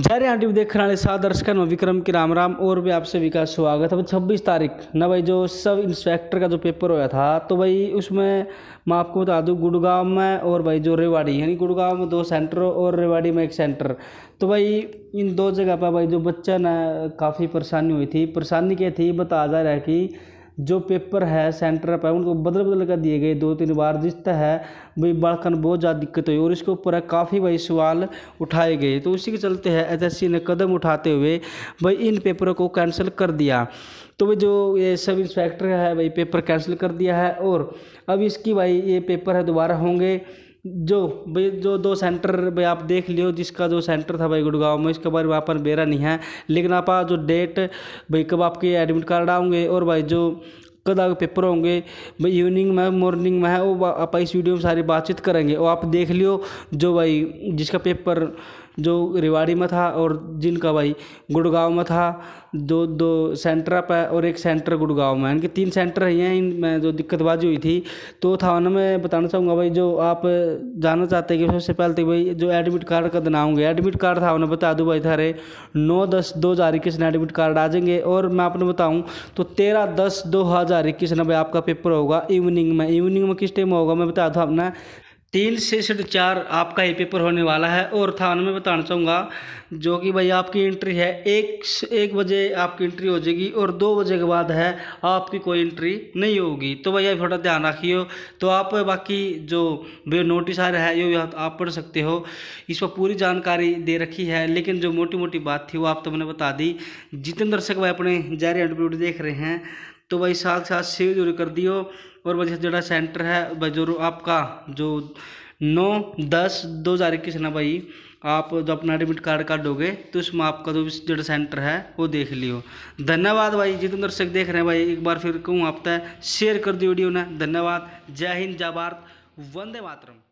जय यहाँ टीवी देखने वाले सात दर्शकों में विक्रम की राम राम और भी आपसे विकास स्वागत है छब्बीस तारीख ना भाई जो सब इंस्पेक्टर का जो पेपर होया था तो भाई उसमें मैं आपको बता दूँ गुड़गांव में और भाई जो रेवाड़ी यानी गुड़गांव में दो सेंटर और रेवाड़ी में एक सेंटर तो भाई इन दो जगह पर भाई जो बच्चा ना काफ़ी परेशानी हुई थी परेशानी क्या थी बता जा रहा है कि जो पेपर है सेंटर पर उनको बदल बदल कर दिए गए दो तीन बार जिसता है भाई बालकन बहुत ज़्यादा दिक्कत हुई और इसके ऊपर है काफ़ी भाई सवाल उठाए गए तो उसी के चलते है एच ने कदम उठाते हुए भाई इन पेपरों को कैंसिल कर दिया तो भाई जो ये सब इंस्पेक्टर है भाई पेपर कैंसिल कर दिया है और अब इसकी भाई ये पेपर है दोबारा होंगे जो भाई जो दो सेंटर भाई आप देख लियो जिसका जो सेंटर था भाई गुड़गांव में इसके बारे में पर बेरा नहीं है लेकिन आप जो डेट भाई कब आपके एडमिट कार्ड आओगे और भाई जो कद आगे पेपर होंगे भाई इवनिंग में मॉर्निंग में है वो आप इस वीडियो में सारी बातचीत करेंगे और आप देख लियो जो भाई जिसका पेपर जो रेवाड़ी में था और जिल का भाई गुड़गांव में था दो दो सेंटर पर और एक सेंटर गुड़गांव में इनके तीन सेंटर हैं इनमें जो दिक्कतबाजी हुई थी तो था मैं बताना चाहूँगा भाई जो आप जानना चाहते हैं कि सबसे पहले तो भाई जो एडमिट कार्ड का दिन आऊँगे एडमिट कार्ड था उन्हें बता दूँ भाई थारे नौ दस दो हज़ार इक्कीस में एडमिट कार्ड आ जाएंगे और मैं आपने बताऊँ तो तेरह दस दो हज़ार इक्कीस में भाई आपका पेपर होगा इवनिंग में इवनिंग में किस टाइम होगा मैं बता दूँ आपने तीन से सेट चार आपका ये पेपर होने वाला है और थान में बताना चाहूँगा जो कि भाई आपकी एंट्री है एक एक बजे आपकी एंट्री हो जाएगी और दो बजे के बाद है आपकी कोई एंट्री नहीं होगी तो भैया थोड़ा ध्यान रखियो तो आप बाकी जो नोटिस आ रहा है ये आप पढ़ सकते हो इस पर पूरी जानकारी दे रखी है लेकिन जो मोटी मोटी बात थी वो आप तो मैंने बता दी जितने दर्शक भाई अपने जारी एंड देख रहे हैं तो भाई साथ साथ शेयर जरूर कर दियो और वजह जोड़ा सेंटर है भाई जरूर आपका जो नौ दस दो हज़ार इक्कीस ना भाई आप जो अपना एडमिट कार्ड काटोगे तो उसमें आपका जो जो सेंटर है वो देख लियो धन्यवाद भाई जितने दर्शक देख रहे हैं भाई एक बार फिर कहूँ आप तय शेयर कर दियो वीडियो ने धन्यवाद जय हिंद जय भारत वंदे मातरम